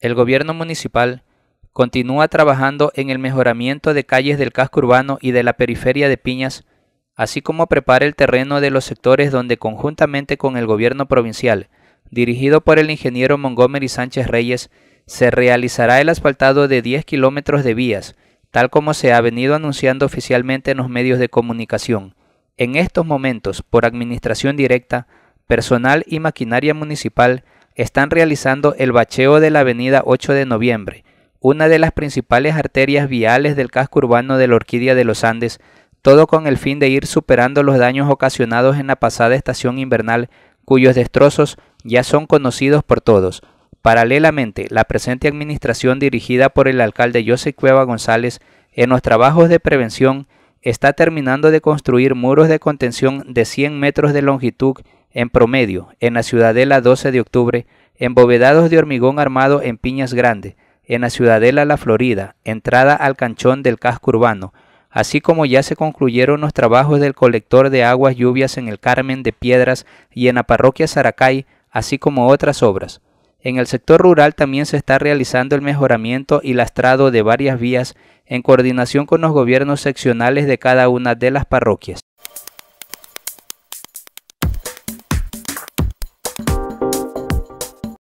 el gobierno municipal continúa trabajando en el mejoramiento de calles del casco urbano y de la periferia de Piñas, así como prepara el terreno de los sectores donde conjuntamente con el gobierno provincial, dirigido por el ingeniero Montgomery Sánchez Reyes, se realizará el asfaltado de 10 kilómetros de vías, tal como se ha venido anunciando oficialmente en los medios de comunicación. En estos momentos, por administración directa, personal y maquinaria municipal, están realizando el bacheo de la avenida 8 de noviembre, una de las principales arterias viales del casco urbano de la Orquídea de los Andes, todo con el fin de ir superando los daños ocasionados en la pasada estación invernal, cuyos destrozos ya son conocidos por todos. Paralelamente, la presente administración dirigida por el alcalde José Cueva González en los trabajos de prevención está terminando de construir muros de contención de 100 metros de longitud en promedio, en la Ciudadela 12 de octubre, embovedados de hormigón armado en Piñas Grande, en la Ciudadela La Florida, entrada al canchón del casco urbano, así como ya se concluyeron los trabajos del colector de aguas lluvias en el Carmen de Piedras y en la parroquia Saracay, así como otras obras. En el sector rural también se está realizando el mejoramiento y lastrado de varias vías en coordinación con los gobiernos seccionales de cada una de las parroquias.